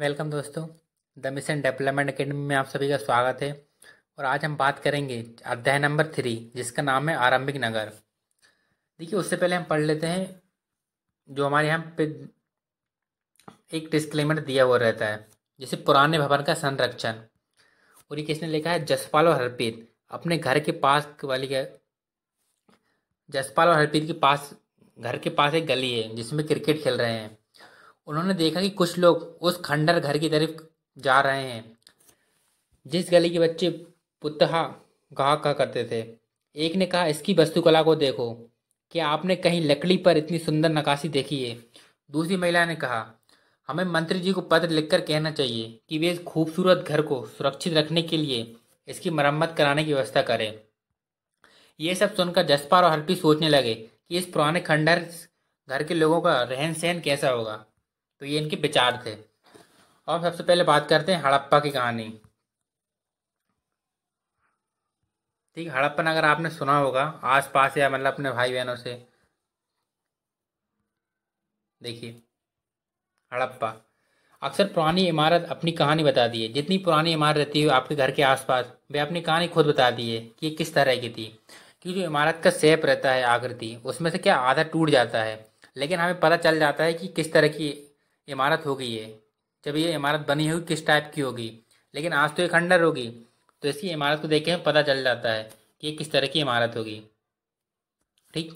welcome दोस्तों the mission development academy में आप सभी का स्वागत है और आज हम बात करेंगे अध्याय नंबर थ्री जिसका नाम है आरंभिक नगर देखिए उससे पहले हम पढ़ लेते हैं जो हमारे यहाँ पे एक डिस्क्लेमर दिया हुआ रहता है जैसे पुराने भवन का संरक्षण और ये किसने लिखा है जसपाल और हरप्रीत अपने घर के पास वाली जसपाल और हरप्रीत के पास घर के पास एक गली है जिसमें क्रिकेट खेल रहे हैं उन्होंने देखा कि कुछ लोग उस खंडर घर की तरफ जा रहे हैं जिस गली के बच्चे पुतहा घा कहा करते थे एक ने कहा इसकी वस्तुकला को देखो क्या आपने कहीं लकड़ी पर इतनी सुंदर नकाशी देखी है दूसरी महिला ने कहा हमें मंत्री जी को पत्र लिखकर कहना चाहिए कि वे इस खूबसूरत घर को सुरक्षित रखने के लिए इसकी मरम्मत कराने की व्यवस्था करें ये सब सुनकर जसपार और हरपी सोचने लगे कि इस पुराने खंडर घर के लोगों का रहन सहन कैसा होगा तो ये इनके विचार थे और सबसे पहले बात करते हैं हड़प्पा की कहानी ठीक है हड़प्पन अगर आपने सुना होगा आसपास या मतलब अपने भाई बहनों से देखिए हड़प्पा अक्सर पुरानी इमारत अपनी कहानी बता दी है जितनी पुरानी इमारत रहती है आपके घर के आसपास वे अपनी कहानी खुद बता दी है कि ये किस तरह की थी कि जो इमारत का सेप रहता है आकृति उसमें से क्या आधा टूट जाता है लेकिन हमें पता चल जाता है कि किस तरह की इमारत हो गई है जब ये इमारत बनी होगी किस टाइप की होगी लेकिन आज तो ये खंडर होगी तो इसकी इमारत को देख के पता चल जाता है कि ये किस तरह की इमारत होगी ठीक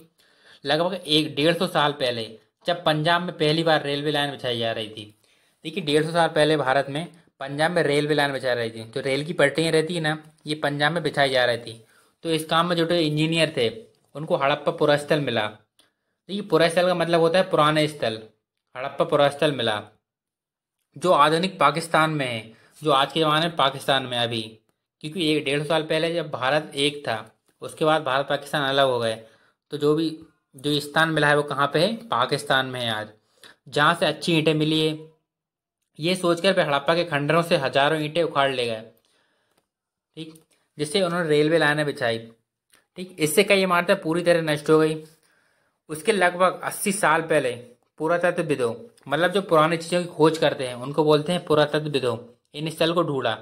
लगभग एक डेढ़ सौ साल पहले जब पंजाब में पहली बार रेलवे लाइन बिछाई जा रही थी देखिए डेढ़ सौ साल पहले भारत में पंजाब में रेलवे लाइन बिछाई रही थी जो रेल की पटरियाँ रहती है ना ये पंजाब में बिछाई जा रही थी तो इस काम में जुटे तो इंजीनियर थे उनको हड़प्पा पुरास्थल मिला देखिए पुरास्थल का मतलब होता है पुराने स्थल हड़प्पा पुरास्थल मिला जो आधुनिक पाकिस्तान में है जो आज के ज़माने में पाकिस्तान में अभी क्योंकि एक डेढ़ साल पहले जब भारत एक था उसके बाद भारत पाकिस्तान अलग हो गए तो जो भी जो स्थान मिला है वो कहाँ पे है पाकिस्तान में है आज जहाँ से अच्छी ईंटें मिली है ये सोचकर वे हड़प्पा के खंडरों से हजारों ईंटें उखाड़ ले गए ठीक जिससे उन्होंने रेलवे लाइनें बिछाई ठीक इससे कई इमारतें पूरी तरह नष्ट हो गई उसके लगभग अस्सी साल पहले पुरातत्व विदो मतलब जो पुराने चीज़ों की खोज करते हैं उनको बोलते हैं पुरातत्व विदो इन स्थल को ढूंढा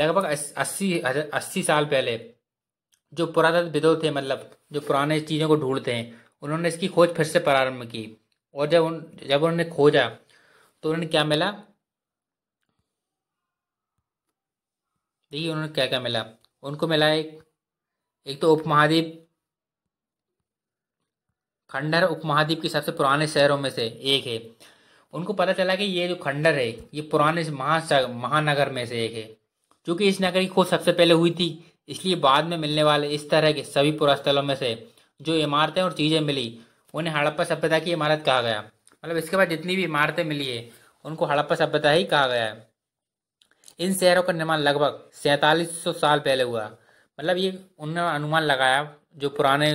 लगभग अस्सी अस्सी साल पहले जो पुरातत्व विदो थे मतलब जो पुराने चीज़ों को ढूंढते हैं उन्होंने इसकी खोज फिर से प्रारंभ की और जब उन जब उन्होंने खोजा तो उन्होंने क्या मिला देखिए उन्होंने क्या क्या मिला उनको मिला एक एक तो उपमहाद्वीप खंडर उपमहाद्वीप के सबसे पुराने शहरों में से एक है उनको पता चला कि ये जो खंडर है ये पुराने महासग महानगर में से एक है क्योंकि इस नगर की खोज सबसे पहले हुई थी इसलिए बाद में मिलने वाले इस तरह के सभी पुरास्थलों में से जो इमारतें और चीज़ें मिली उन्हें हड़प्पा सभ्यता की इमारत कहा गया मतलब इसके बाद जितनी भी इमारतें मिली है उनको हड़प्पा सभ्यता ही कहा गया है इन शहरों का निर्माण लगभग सैंतालीस साल पहले हुआ मतलब ये उन्होंने अनुमान लगाया जो पुराने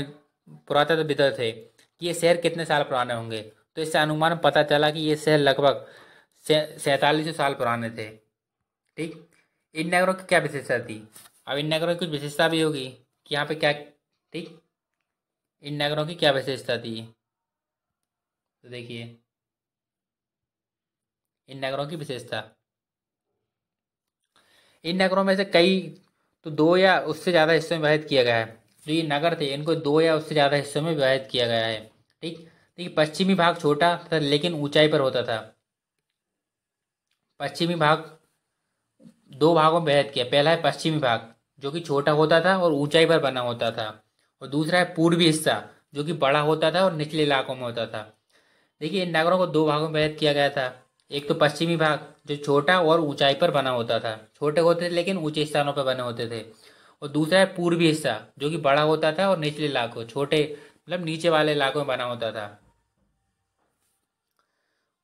पुरातत्व थे कि ये शहर कितने साल पुराने होंगे तो इससे अनुमान पता चला कि ये शहर लगभग सैंतालीस से, साल पुराने थे ठीक इन नगरों की क्या विशेषता थी अब इन नगरों की कुछ विशेषता भी होगी कि यहाँ पे क्या ठीक इन नगरों की क्या विशेषता थी तो देखिए इन नगरों की विशेषता इन नगरों में से कई तो दो या उससे ज़्यादा हिस्सों में विभाजित किया गया है जो ये नगर थे इनको दो या उससे ज़्यादा हिस्सों में विभाजित किया गया है ठीक देखिए पश्चिमी भाग छोटा था लेकिन ऊंचाई पर होता था पश्चिमी भाग दो भागों में विभाजित किया पहला है पश्चिमी भाग जो कि छोटा होता था और ऊंचाई पर बना होता था और दूसरा है पूर्वी हिस्सा जो कि बड़ा होता था और निचले इलाकों में होता था देखिए इन नगरों को दो भागों में विभाजित किया गया था एक तो पश्चिमी भाग जो छोटा और ऊंचाई पर बना होता था छोटे होते थे लेकिन ऊंचे स्थानों पर बने होते थे और दूसरा है पूर्वी हिस्सा जो कि बड़ा होता था और निचले इलाकों छोटे मतलब नीचे वाले इलाकों में बना होता था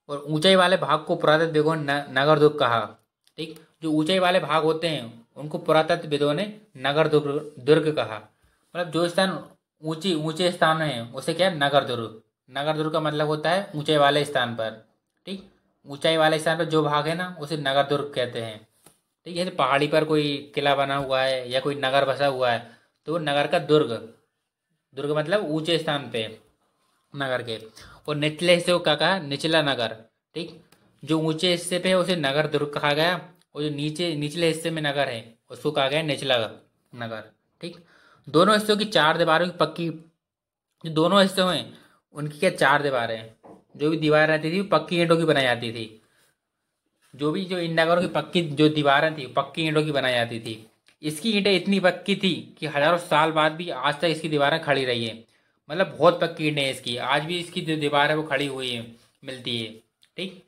और ऊंचाई वाले भाग को पुरातत्व विदों ने नगर दुर्ग कहा ठीक जो ऊंचाई वाले भाग होते हैं उनको पुरातत्व ने नगर दुर्ग दुर्ग कहा मतलब जो स्थान ऊंची ऊंचे स्थान है उसे क्या है नगर दुर्ग नगर दुर्ग का मतलब होता है ऊंचाई वाले स्थान पर ठीक ऊंचाई वाले स्थान पर जो भाग है ना उसे नगर दुर्ग कहते हैं ठीक है पहाड़ी पर कोई किला बना हुआ है या कोई नगर बसा हुआ है तो वो नगर का दुर्ग दुर्ग मतलब ऊंचे स्थान पे नगर के और निचले हिस्से को क्या कहा निचला नगर ठीक जो ऊंचे हिस्से पे है उसे नगर दुर्ग कहा गया और जो नीचे निचले हिस्से में नगर है उसको कहा गया निचला नगर ठीक दोनों हिस्सों की चार दीवारों की पक्की जो दोनों हिस्से हैं उनकी क्या चार दीवारें जो भी दीवार रहती थी पक्की ईंटों की बनाई जाती थी जो भी जो इंडागरों की पक्की जो दीवारें थी पक्की ईंटों की बनाई जाती थी इसकी ईंटें इतनी पक्की थी कि हजारों साल बाद भी आज तक इसकी दीवारें खड़ी रही है मतलब बहुत पक्की ईंटें इसकी आज भी इसकी जो दीवार है वो खड़ी हुई है मिलती है ठीक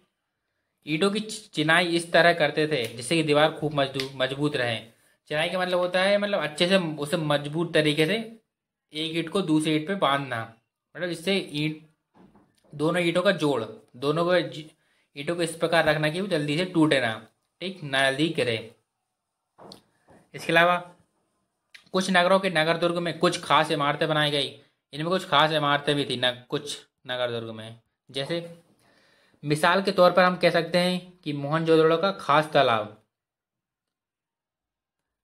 ईंटों की चिनाई इस तरह करते थे जिससे कि दीवार खूब मजबूत रहे चिनाई का मतलब होता है मतलब अच्छे से उसे मजबूत तरीके से एक ईट को दूसरे ईट पे बांधना मतलब इससे ईट दोनों ईटों का जोड़ दोनों का ईंटों को इस प्रकार रखना कि वो जल्दी से टूटे ना ठीक ना जल्दी गिरे इसके अलावा कुछ नगरों के नगर दुर्ग में कुछ खास इमारतें बनाई गई इनमें कुछ खास इमारतें भी थी न कुछ नगर दुर्ग में जैसे मिसाल के तौर पर हम कह सकते हैं कि मोहनजोदड़ो का खास तालाब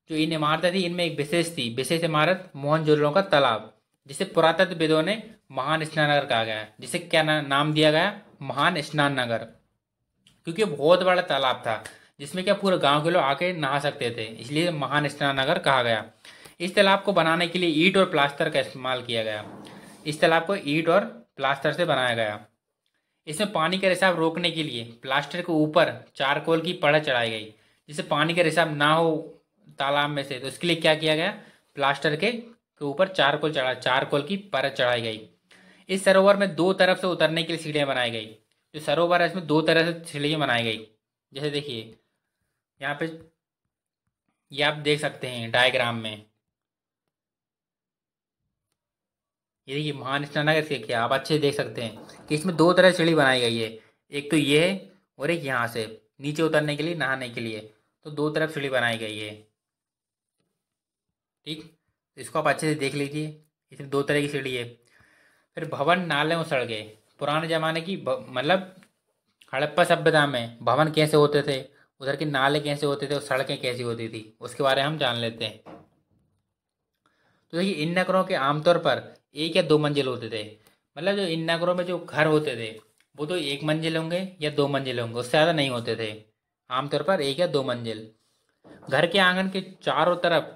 जो इन इमारतें थी इनमें एक विशेष थी विशेष इमारत मोहनजोदड़ो का तालाब जिसे पुरातत्वविदों ने महान स्नान नगर कहा गया जिसे क्या ना, नाम दिया गया महान स्नान नगर क्योंकि बहुत बड़ा तालाब था जिसमें क्या पूरे गांव के लोग आके नहा सकते थे इसलिए महान स्नानागर कहा गया इस तालाब को बनाने के लिए ईट और प्लास्टर का इस्तेमाल किया गया इस तालाब को ईट और प्लास्टर से बनाया गया इसमें पानी का रिसाव रोकने के लिए प्लास्टर के ऊपर चारकोल की पड़ चढ़ाई गई जिससे पानी का रिसाव ना हो तालाब में से तो इसके लिए क्या किया गया प्लास्टर के के ऊपर चारकोल चढ़ा चारकोल की परत चढ़ाई गई इस सरोवर में दो तरफ से उतरने के लिए सीढ़ियाँ बनाई गई जो सरोवर है इसमें दो तरह से सीढ़ियाँ बनाई गई जैसे देखिए यहाँ पे ये आप देख सकते हैं डायग्राम में ये देखिए महान नगर से आप अच्छे देख सकते हैं कि इसमें दो तरह सीढ़ी बनाई गई है एक तो ये है और एक यहाँ से नीचे उतरने के लिए नहाने के लिए तो दो तरफ सीढ़ी बनाई गई है ठीक इसको आप अच्छे से देख लीजिए इसमें दो तरह की सीढ़ी है फिर भवन नाले और गए पुराने ज़माने की मतलब हड़प्पा सभ्यता में भवन कैसे होते थे उधर के नाले कैसे होते थे और सड़कें कैसी होती थी उसके बारे में हम जान लेते हैं तो देखिए इन नगरों के आमतौर पर एक या दो मंजिल होते थे मतलब जो इन नगरों में जो घर होते थे वो तो एक मंजिल होंगे या दो मंजिल होंगे उससे ज़्यादा नहीं होते थे आमतौर पर एक या दो मंजिल घर के आंगन के चारों तरफ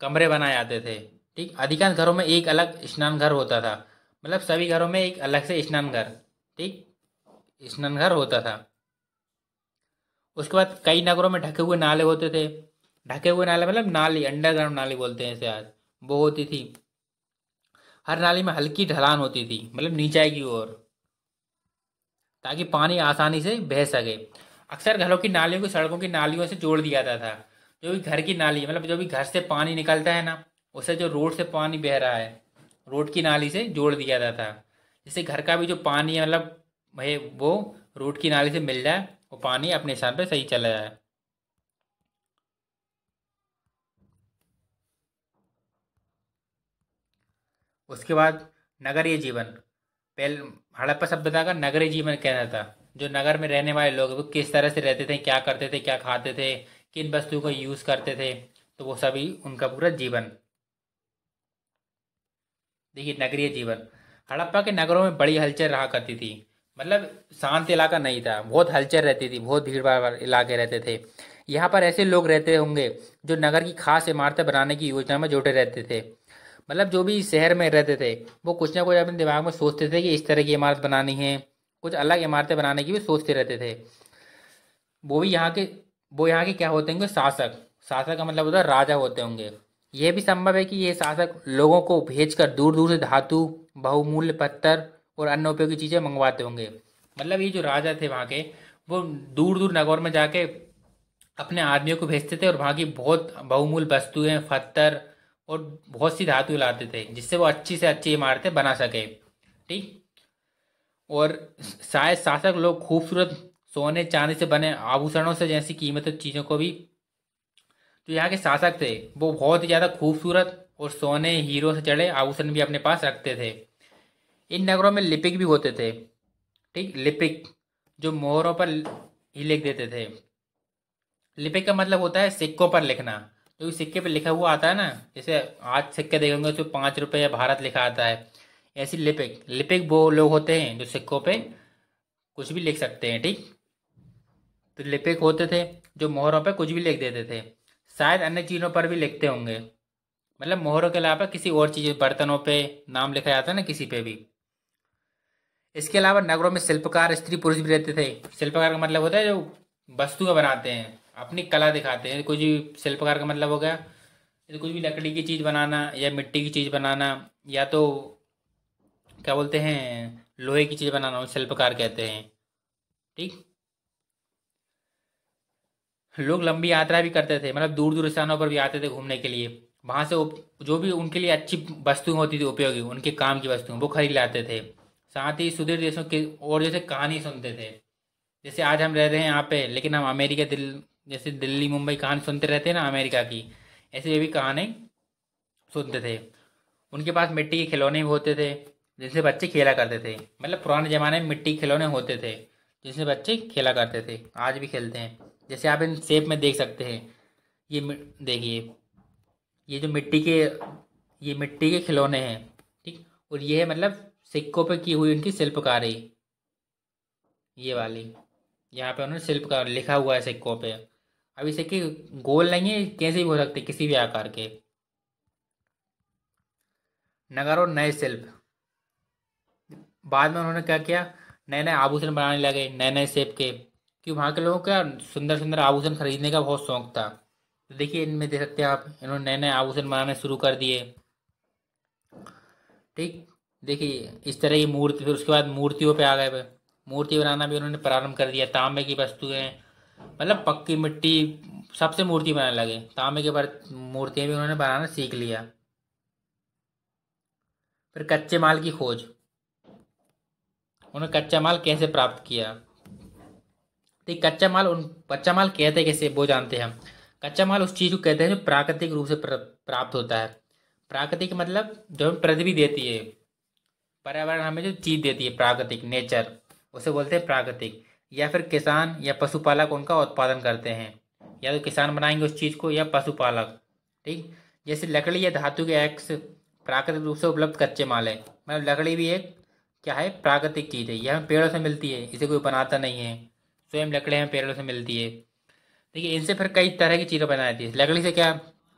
कमरे बनाए जाते थे ठीक अधिकांश घरों में एक अलग स्नान घर होता था मतलब सभी घरों में एक अलग से स्नान घर ठीक स्नान घर होता था उसके बाद कई नगरों में ढके हुए नाले होते थे ढके हुए नाले मतलब नाली अंडरग्राउंड नाली बोलते हैं इसे आज वो होती थी हर नाली में हल्की ढलान होती थी मतलब नीचाई की ओर ताकि पानी आसानी से बह सके अक्सर घरों की नालियों को सड़कों की नालियों से जोड़ दिया जाता था जो भी घर की नाली मतलब जो भी घर से पानी निकलता है ना उसे जो रोड से पानी बह रहा है रोड की नाली से जोड़ दिया जाता था जिससे घर का भी जो पानी है मतलब भाई वो रोड की नाली से मिल जाए वो पानी अपने स्थान पर सही चला जाए उसके बाद नगरीय जीवन पहले हड़प्पा सभ्यता का नगरीय जीवन कहना था जो नगर में रहने वाले लोग वो किस तरह से रहते थे क्या करते थे क्या खाते थे किन वस्तुओं का यूज़ करते थे तो वो सभी उनका पूरा जीवन देखिए नगरीय जीवन हड़प्पा के नगरों में बड़ी हलचल रहा करती थी मतलब शांत इलाका नहीं था बहुत हलचल रहती थी बहुत भीड़ भाड़ इलाके रहते थे यहाँ पर ऐसे लोग रहते होंगे जो नगर की खास इमारतें बनाने की योजना में जुटे रहते थे मतलब जो भी शहर में रहते थे वो कुछ ना कुछ अपने दिमाग में सोचते थे कि इस तरह की इमारत बनानी है कुछ अलग इमारतें बनाने की भी सोचते रहते थे वो भी यहाँ के वो यहाँ के क्या होते होंगे शासक शासक का मतलब होता है राजा होते होंगे यह भी संभव है कि ये शासक लोगों को भेजकर दूर दूर से धातु बहुमूल्य पत्थर और अन्य उपयोगी चीज़ें मंगवाते होंगे मतलब ये जो राजा थे वहाँ के वो दूर दूर नगौर में जाके अपने आदमियों को भेजते थे और वहाँ की बहुत बहुमूल्य वस्तुएं पत्थर और बहुत सी धातु लाते थे जिससे वो अच्छी से अच्छी इमारतें बना सके ठीक और शायद शासक लोग खूबसूरत सोने चांदी से बने आभूषणों से जैसी कीमत चीज़ों को भी तो यहाँ के शासक थे वो बहुत ही ज़्यादा खूबसूरत और सोने हीरो से चढ़े आभूषण भी अपने पास रखते थे इन नगरों में लिपिक भी होते थे ठीक लिपिक जो मोहरों पर ही लिख देते थे लिपिक का मतलब होता है सिक्कों पर लिखना जो सिक्के पर लिखा हुआ आता है ना जैसे आज सिक्के देखेंगे उसमें तो पाँच रुपये या भारत लिखा आता है ऐसी लिपिक लिपिक वो लोग होते हैं जो सिक्कों पे कुछ भी लिख सकते हैं ठीक तो लिपिक होते थे जो मोहरों पे कुछ भी लिख देते थे शायद अन्य चीज़ों पर भी लिखते होंगे मतलब मोहरों के अलावा किसी और चीज़ बर्तनों पे नाम लिखा जाता है ना किसी पे भी इसके अलावा नगरों में शिल्पकार स्त्री पुरुष भी रहते थे शिल्पकार का मतलब होता है जो वस्तुएं बनाते हैं अपनी कला दिखाते हैं कुछ भी शिल्पकार का मतलब हो गया कुछ भी लकड़ी की चीज़ बनाना या मिट्टी की चीज़ बनाना या तो क्या बोलते हैं लोहे की चीज़ बनाना शिल्पकार कहते हैं ठीक लोग लंबी यात्रा भी करते थे मतलब दूर दूर स्थानों पर भी आते थे घूमने के लिए वहाँ से जो भी उनके लिए अच्छी वस्तुएं होती थी उपयोगी उनके काम की वस्तुएं वो खरीद लाते थे साथ ही सुदूर देशों के और जैसे कहानी सुनते थे जैसे आज हम रह रहे हैं यहाँ पे लेकिन हम अमेरिका दिल जैसे दिल्ली मुंबई कहानी सुनते रहते हैं ना अमेरिका की ऐसे ये भी कहानी सुनते थे उनके पास मिट्टी के खिलौने भी होते थे जिनसे बच्चे खेला करते थे मतलब पुराने ज़माने में मिट्टी के खिलौने होते थे जिनसे बच्चे खेला करते थे आज भी खेलते हैं जैसे आप इन सेप में देख सकते हैं ये देखिए ये जो मिट्टी के ये मिट्टी के खिलौने हैं ठीक और ये है मतलब सिक्कों पे की हुई इनकी शिल्पकारी ये वाली यहाँ पे उन्होंने शिल्पकार लिखा हुआ है सिक्कों पे अब इसे कि गोल नहीं है कैसे भी हो सकते किसी भी आकार के नगर और नए शिल्प बाद में उन्होंने क्या किया नए नए आभूषण बनाने लगे नए नए शेप के कि वहाँ के लोगों का सुंदर सुंदर आभूषण खरीदने का बहुत शौक था तो देखिए इनमें देख सकते हैं आप इन्होंने नए नए आभूषण बनाने शुरू कर दिए ठीक देखिए इस तरह की मूर्ति फिर उसके बाद मूर्तियों पे आ गए मूर्ति बनाना भी उन्होंने प्रारंभ कर दिया तांबे की वस्तुएं मतलब पक्की मिट्टी सबसे मूर्ति बनाने लगे तांबे के बाद मूर्तियाँ भी उन्होंने बनाना सीख लिया फिर कच्चे माल की खोज उन्होंने कच्चा माल कैसे प्राप्त किया तो कच्चा माल उन कच्चा माल कहते कैसे वो जानते हैं हम कच्चा माल उस चीज़ को कहते हैं जो प्राकृतिक रूप से प्राप्त होता है प्राकृतिक मतलब जो हमें पृथ्वी देती है पर्यावरण हमें जो चीज़ देती है प्राकृतिक नेचर उसे बोलते हैं प्राकृतिक या फिर किसान या पशुपालक उनका उत्पादन करते हैं या तो किसान बनाएंगे उस चीज़ को या पशुपालक ठीक जैसे लकड़ी या धातु के एक्स प्राकृतिक रूप से उपलब्ध कच्चे माल है मतलब लकड़ी भी एक क्या है प्राकृतिक चीज़ है यह हमें पेड़ों से मिलती है इसे कोई बनाता नहीं है स्वयं तो लकड़े हमें पेड़ों से मिलती है देखिए इनसे फिर कई तरह की चीज़ें बनाई जाती है लकड़ी से क्या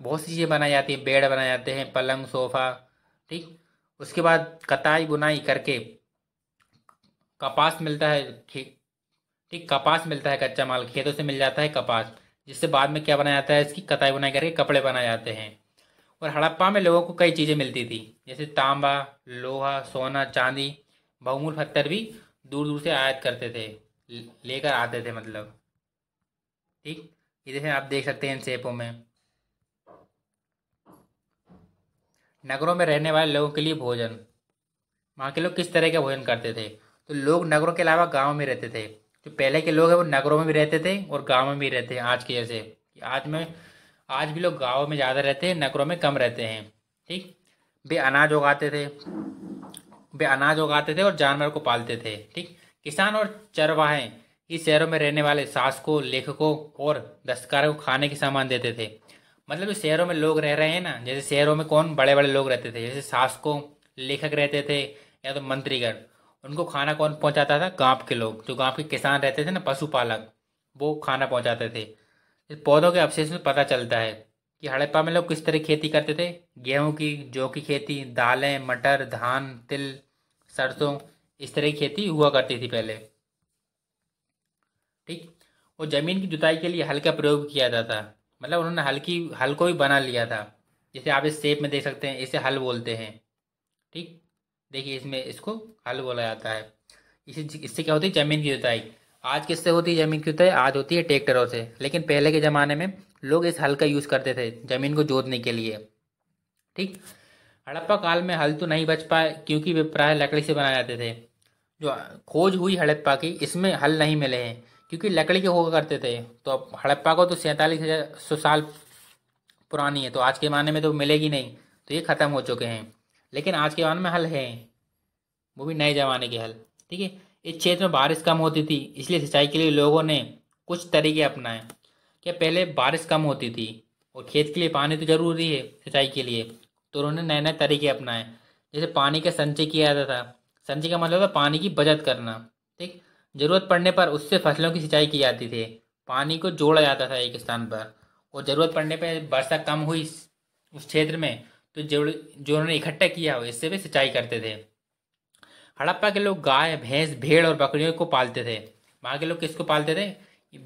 बहुत सी चीज़ें बनाई जाती हैं बेड बनाए जाते हैं पलंग सोफ़ा ठीक उसके बाद कताई बुनाई करके कपास मिलता है ठीक ठीक कपास मिलता है कच्चा माल खेतों से मिल जाता है कपास जिससे बाद में क्या बनाया जाता है इसकी कताई बुनाई करके कपड़े बनाए जाते हैं और हड़प्पा में लोगों को कई चीज़ें मिलती थी जैसे तांबा लोहा सोना चांदी बहुमूल पत्थर भी दूर दूर से आयात करते थे लेकर आते थे मतलब ठीक इधर से आप देख सकते हैं इन शेपों में नगरों में रहने वाले लोगों के लिए भोजन वहाँ के लोग किस तरह के भोजन करते थे तो लोग नगरों के अलावा गाँव में रहते थे जो पहले के लोग हैं वो नगरों में भी रहते थे और गाँव में भी रहते हैं आज के जैसे आज में आज भी लोग गाँव में ज़्यादा रहते हैं नगरों में कम रहते हैं ठीक वे अनाज उगाते थे वे अनाज उगाते थे और जानवर को पालते थे ठीक किसान और चरवाहे इस शहरों में रहने वाले शासकों लेखकों और दस्तकारों को खाने के सामान देते थे मतलब जो शहरों में लोग रह रहे हैं ना जैसे शहरों में कौन बड़े बड़े लोग रहते थे जैसे शासकों लेखक रहते थे या तो मंत्रीगण उनको खाना कौन पहुंचाता था गांव के लोग जो गांव के किसान रहते थे ना पशुपालक वो खाना पहुंचाते थे पौधों के अवशेष में पता चलता है कि हड़प्पा में लोग किस तरह खेती करते थे गेहूँ की जौ की खेती दालें मटर धान तिल सरसों इस तरह की खेती हुआ करती थी पहले ठीक और ज़मीन की जुताई के लिए हल का प्रयोग किया जाता था मतलब उन्होंने हल की हल को भी बना लिया था जैसे आप इस शेप में देख सकते हैं इसे हल बोलते हैं ठीक देखिए इसमें इसको हल बोला जाता है इसे इससे क्या होती है ज़मीन की जुताई आज किससे होती है ज़मीन की जुताई आज होती है ट्रैक्टरों से लेकिन पहले के ज़माने में लोग इस हल का यूज़ करते थे ज़मीन को जोतने के लिए ठीक हड़प्पा काल में हल तो नहीं बच पाए क्योंकि वे प्राय लकड़ी से बनाए जाते थे जो खोज हुई हड़प्पा की इसमें हल नहीं मिले हैं क्योंकि लकड़ी के हुआ करते थे तो अब हड़प्पा को तो सैंतालीस हज़ार सौ साल पुरानी है तो आज के ज़माने में तो मिलेगी नहीं तो ये ख़त्म हो चुके हैं लेकिन आज के ज़माने में हल है वो भी नए ज़माने के हल ठीक है इस क्षेत्र में बारिश कम होती थी इसलिए सिंचाई के लिए लोगों ने कुछ तरीके अपनाए क्या पहले बारिश कम होती थी और खेत के लिए पानी तो ज़रूरी है सिंचाई के लिए तो उन्होंने नए नए तरीके अपनाए जैसे पानी का संचय किया जाता था संचय का मतलब है पानी की बचत करना ठीक ज़रूरत पड़ने पर उससे फसलों की सिंचाई की जाती थी पानी को जोड़ा जाता था एक स्थान पर और ज़रूरत पड़ने पर वर्षा कम हुई उस क्षेत्र में तो जो जो उन्होंने इकट्ठा किया हो इससे भी सिंचाई करते थे हड़प्पा के लोग गाय भैंस भेड़ और बकरियों को पालते थे वहाँ के लोग किसको पालते थे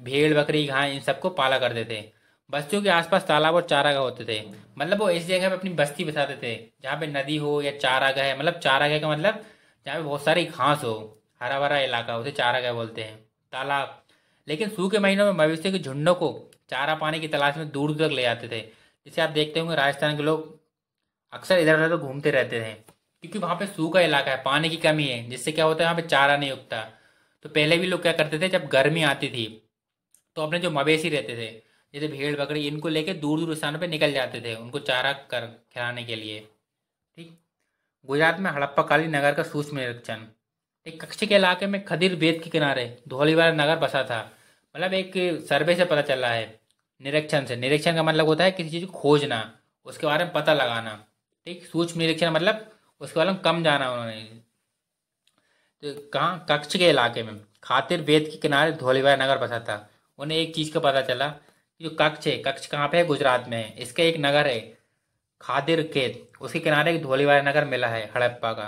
भेड़ बकरी गाय इन सबको पाला करते थे बस्तियों के आसपास तालाब और चारागाह होते थे मतलब वो ऐसी जगह पर अपनी बस्ती बसाते थे जहाँ पे नदी हो या चारागाह है मतलब चारागाह का मतलब जहाँ पे बहुत सारी घास हो हरा भरा इलाका उसे चारा क्या बोलते हैं तालाब लेकिन सूखे महीनों में मवेशियों के झुंडों को चारा पाने की तलाश में दूर दूर तक ले जाते थे जिसे आप देखते होंगे राजस्थान के लोग अक्सर इधर उधर तो घूमते रहते थे क्योंकि वहाँ पे सूखा इलाका है पानी की कमी है जिससे क्या होता है वहाँ पे चारा नहीं उगता तो पहले भी लोग क्या करते थे जब गर्मी आती थी तो अपने जो मवेशी रहते थे जैसे भेड़ बकरी इनको लेके दूर दूर स्थानों पे निकल जाते थे उनको चारा कर खिलाने के लिए ठीक गुजरात में हड़प्पा काली नगर का सूक्ष्म निरीक्षण एक कक्ष के इलाके में खदीर बेद के किनारे धोलीवाला नगर बसा था मतलब एक सर्वे से पता चल रहा है निरीक्षण से निरीक्षण का मतलब होता है किसी चीज़ को खोजना उसके बारे में पता लगाना ठीक सूक्ष्म निरीक्षण मतलब उसके बारे में कम जाना उन्होंने तो कहाँ कक्ष के इलाके में खातिर बेद के किनारे धोलीवाला नगर बसा था उन्हें एक चीज़ का पता चला कि जो कक्ष है कक्ष कहाँ पे है गुजरात में है इसका एक नगर है खादिर खेत उसके किनारे एक धोलीवाला नगर मिला है हड़प्पा का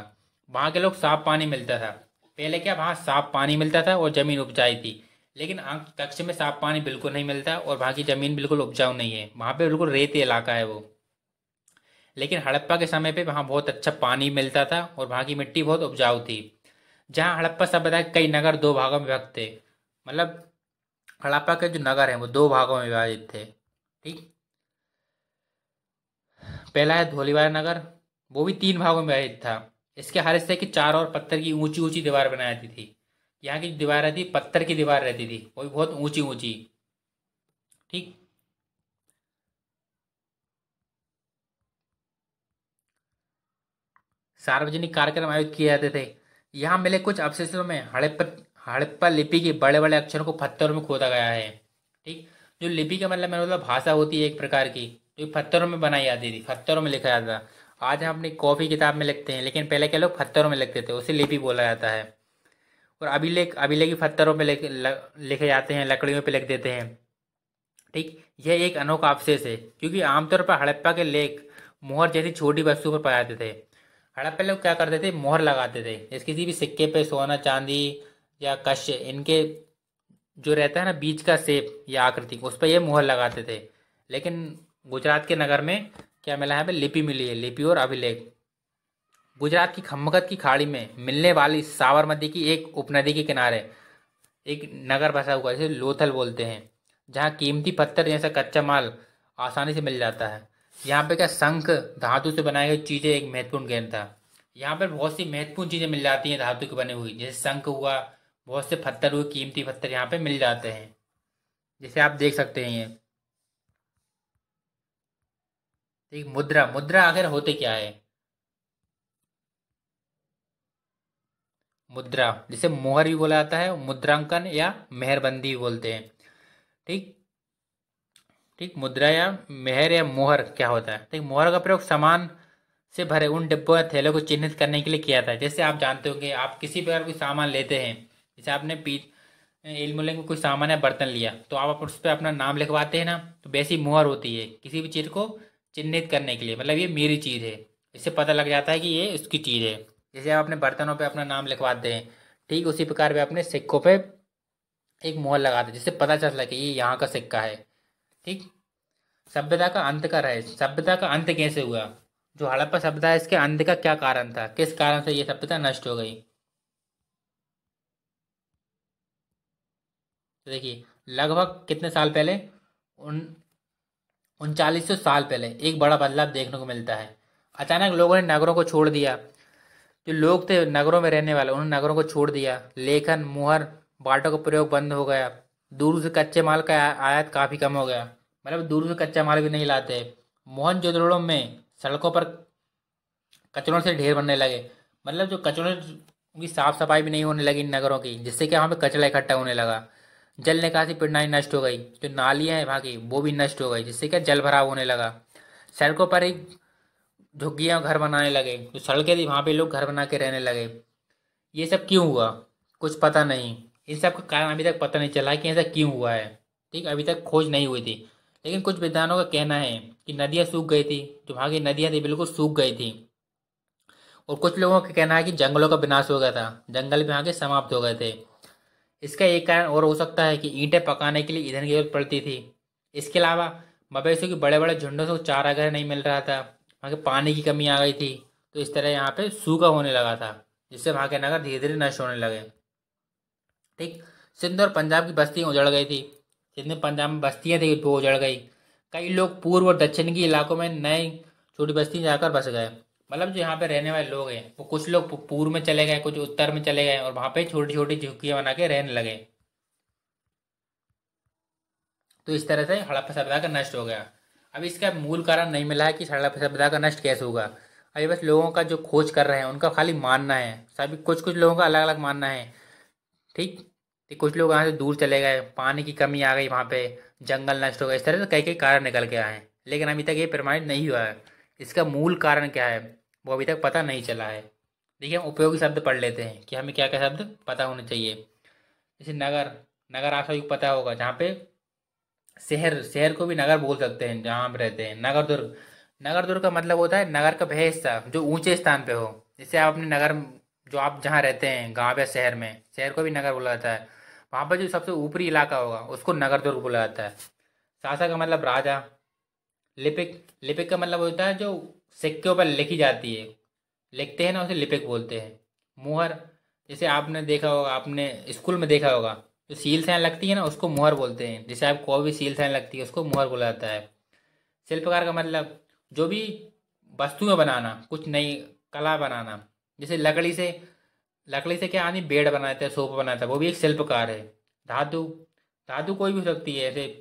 वहाँ के लोग साफ पानी मिलता था पहले क्या वहाँ साफ पानी मिलता था और ज़मीन उपजाई थी लेकिन कक्ष में साफ पानी बिल्कुल नहीं मिलता और वहाँ की ज़मीन बिल्कुल उपजाऊ नहीं है वहाँ पे बिल्कुल रेती इलाका है वो लेकिन हड़प्पा के समय पे वहाँ बहुत अच्छा पानी मिलता था और वहाँ की मिट्टी बहुत उपजाऊ थी जहाँ हड़प्पा सभ्यता के कई नगर दो भागों में विभक्त थे मतलब हड़प्पा के जो नगर हैं वो दो भागों में विभाजित थे ठीक पहला है धोलीवार नगर वो भी तीन भागों में विभाजित था इसके हर हिस्से की चार और पत्थर की ऊंची ऊंची दीवार बनाई जाती थी यहाँ की दीवार रहती पत्थर की दीवार रहती थी वो भी बहुत ऊंची ऊंची ठीक सार्वजनिक कार्यक्रम आयोजित किए जाते थे यहाँ मिले कुछ अवशेषों में हड़प्पा हड़प्पा लिपि के बड़े बड़े अक्षरों को पत्थरों में खोदा गया है ठीक जो लिपि का मतलब मैंने मतलब भाषा होती है एक प्रकार की जो पत्थरों में बनाई जाती थी पत्थरों में लिखा जाता था आज हम अपनी कॉपी किताब में लिखते हैं लेकिन पहले के लोग पत्थरों में लिखते थे उसे लिपि बोला जाता है और अभिलेख अभिलेखी पत्थरों पर लिखे जाते हैं लकड़ियों पर लिख देते हैं ठीक यह एक अनोखा अवशेष है क्योंकि आमतौर पर हड़प्पा के लेख मोहर जैसी छोटी वस्तु पर पाए जाते थे हड़प्पा लोग क्या करते थे मोहर लगाते थे जैसे किसी भी सिक्के पे सोना चांदी या कश्य इनके जो रहता है ना बीज का सेप या आकृति उस पर यह मोहर लगाते थे लेकिन गुजरात के नगर में क्या मिला है लिपि मिली है लिपि और अभिलेख गुजरात की खम्भगत की खाड़ी में मिलने वाली साबरमती की एक उपनदी के किनारे एक नगर बसा हुआ जिसे लोथल बोलते हैं जहाँ कीमती पत्थर जैसा कच्चा माल आसानी से मिल जाता है यहाँ पे क्या शंख धातु से बनाई हुई चीज़ें एक महत्वपूर्ण गेंद था यहाँ पर बहुत सी महत्वपूर्ण चीज़ें मिल जाती हैं धातु की बनी हुई जैसे शंख हुआ बहुत से पत्थर हुए कीमती पत्थर यहाँ पे मिल जाते हैं जैसे आप देख सकते हैं ये ठीक तो मुद्रा मुद्रा आखिर होते क्या है मुद्रा जिसे मोहर भी बोला जाता है मुद्रांकन या मेहरबंदी बोलते हैं ठीक ठीक मुद्रा या मेहर या मोहर क्या होता है ठीक तो मोहर का प्रयोग सामान से भरे उन डिब्बों या थैलों को चिन्हित करने के लिए किया जाता है जैसे आप जानते होंगे आप किसी प्रकार कोई सामान लेते हैं जैसे आपने पी एलमुले में कोई सामान या बर्तन लिया तो आप उस पर अपना नाम लिखवाते हैं ना तो वैसी मोहर होती है किसी भी चीज़ को चिन्हित करने के लिए मतलब ये मेरी चीज़ है इससे पता लग जाता है कि ये उसकी चीज़ है जैसे आप अपने बर्तनों पे अपना नाम लिखवा दें ठीक उसी प्रकार वे अपने सिक्कों पे एक मोहर लगा दें जिससे पता चल सके ये यहाँ का सिक्का है ठीक सभ्यता का अंत का रहे सभ्यता का अंत कैसे हुआ जो हड़प्पा सभ्यता है इसके अंत का क्या कारण था किस कारण से ये सभ्यता नष्ट हो गई तो देखिए लगभग कितने साल पहले उन उनचालीस साल पहले एक बड़ा बदलाव देखने को मिलता है अचानक लोगों ने नगरों को छोड़ दिया जो लोग थे नगरों में रहने वाले उन्होंने नगरों को छोड़ दिया लेखन मुहर बाटों का प्रयोग बंद हो गया दूर से कच्चे माल का आयात काफ़ी कम हो गया मतलब दूर से कच्चा माल भी नहीं लाते मोहन जोदड़ों में सड़कों पर कचरों से ढेर बनने लगे मतलब जो कचरों की साफ़ सफाई भी नहीं होने लगी इन नगरों की जिससे कि वहाँ पर कचरा इकट्ठा होने लगा जल निकासी प्रणाली नष्ट हो गई जो नालियाँ हैं वहाँ की वो भी नष्ट हो गई जिससे क्या जल भराव होने लगा सड़कों पर ही झुग्गियाँ घर बनाने लगे जो सड़कें थी वहाँ पे लोग घर बना के रहने लगे ये सब क्यों हुआ कुछ पता नहीं इन सब का कारण अभी तक पता नहीं चला कि ऐसा क्यों हुआ है ठीक अभी तक खोज नहीं हुई थी लेकिन कुछ विद्वानों का कहना है कि नदियाँ सूख गई थी जो वहाँ की नदियाँ थी बिल्कुल सूख गई थी और कुछ लोगों का कहना है कि जंगलों का विनाश हो गया था जंगल भी वहाँ के समाप्त हो गए थे इसका एक कारण और हो सकता है कि ईंटें पकाने के लिए ईंधन की जरूरत पड़ती थी इसके अलावा मवेशियों के बड़े बड़े झुंडों से चारागाह नहीं मिल रहा था वहाँ के पानी की कमी आ गई थी तो इस तरह यहाँ पे सूखा होने लगा था जिससे वहाँ के नगर धीरे धीरे नष्ट होने लगे ठीक सिंध और पंजाब की बस्तियाँ उजड़ गई थी जितने पंजाब में बस्तियाँ थी वो उजड़ गई कई लोग पूर्व और दक्षिण के इलाकों में नए छोटी बस्ती जाकर बस गए मतलब जो यहाँ पे रहने वाले लोग हैं वो कुछ लोग पूर्व में चले गए कुछ उत्तर में चले गए और वहाँ पे छोटी छोटी झुकियां बना के रहने लगे तो इस तरह से हड़प्पा सभ्यता का नष्ट हो गया अब इसका मूल कारण नहीं मिला है कि हड़प्पा सभ्यता का नष्ट कैसे होगा अभी बस लोगों का जो खोज कर रहे हैं उनका खाली मानना है सभी कुछ कुछ लोगों का अलग अलग मानना है ठीक कुछ लोग यहाँ से दूर चले गए पानी की कमी आ गई वहाँ पे जंगल नष्ट हो गया इस तरह से कई कई कारण निकल के आए हैं लेकिन अभी तक ये प्रमाणित नहीं हुआ है इसका मूल कारण क्या है वो अभी तक पता नहीं चला है देखिए हम उपयोगी शब्द पढ़ लेते हैं कि हमें क्या क्या शब्द पता होने चाहिए जैसे नगर नगर आप सभी को पता होगा जहाँ पे शहर शहर को भी नगर बोल सकते हैं जहाँ हम रहते हैं नगर दुर्ग नगर दुर्ग का मतलब होता है नगर का वह हिस्सा जो ऊंचे स्थान पे हो जैसे आप अपने नगर जो आप जहाँ रहते हैं गाँव या शहर में शहर को भी नगर बोला जाता है वहाँ पर जो सबसे ऊपरी इलाका होगा उसको नगर दुर्ग बोला जाता है शासक का मतलब राजा लिपिक लिपिक का मतलब होता है जो सिक्के ऊपर लिखी जाती है लिखते हैं ना उसे लिपिक बोलते हैं मुहर जैसे आपने देखा होगा आपने स्कूल में देखा होगा जो सील साइन लगती है ना उसको मुहर बोलते हैं जैसे आप कोई भी सील साइन लगती है उसको मुहर बोला जाता है शिल्पकार का मतलब जो भी वस्तुएं बनाना कुछ नई कला बनाना जैसे लकड़ी से लकड़ी से क्या आदमी बेड बनाते हैं सोफा बनाता है वो भी एक शिल्पकार है धातु धातु कोई भी हो सकती है जैसे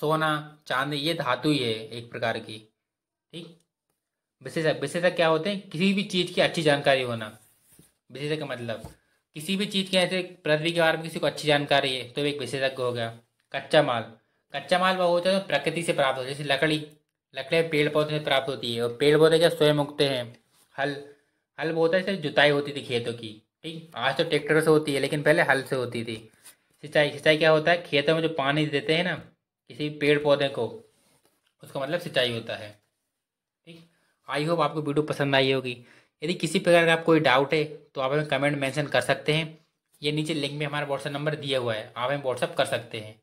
सोना चांदी ये धातु ही है एक प्रकार की ठीक विशेषज्ञ विशेषज्ञ क्या होते हैं किसी भी चीज़ की अच्छी जानकारी होना विशेषज्ञ का मतलब किसी भी चीज़ के ऐसे पृथ्वी के बारे में किसी को अच्छी जानकारी है तो एक विशेषज्ञ हो गया कच्चा माल कच्चा माल वह होता है प्रकृति से प्राप्त होता है जैसे लकड़ी लकड़ी पेड़ पौधे से प्राप्त होती है और पेड़ पौधे क्या स्वयं उगते हैं हल हल वो होता है जैसे जुताई होती थी खेतों की ठीक आज तो ट्रैक्टर से होती है लेकिन पहले हल से होती थी सिंचाई सिंचाई क्या होता है खेतों में जो पानी देते हैं ना किसी पेड़ पौधे को उसका मतलब सिंचाई होता है आई होप आपको वीडियो पसंद आई होगी यदि किसी प्रकार का आप कोई डाउट है तो आप हमें कमेंट मेंशन कर सकते हैं ये नीचे लिंक में हमारा व्हाट्सएप नंबर दिया हुआ है आप हमें व्हाट्सअप कर सकते हैं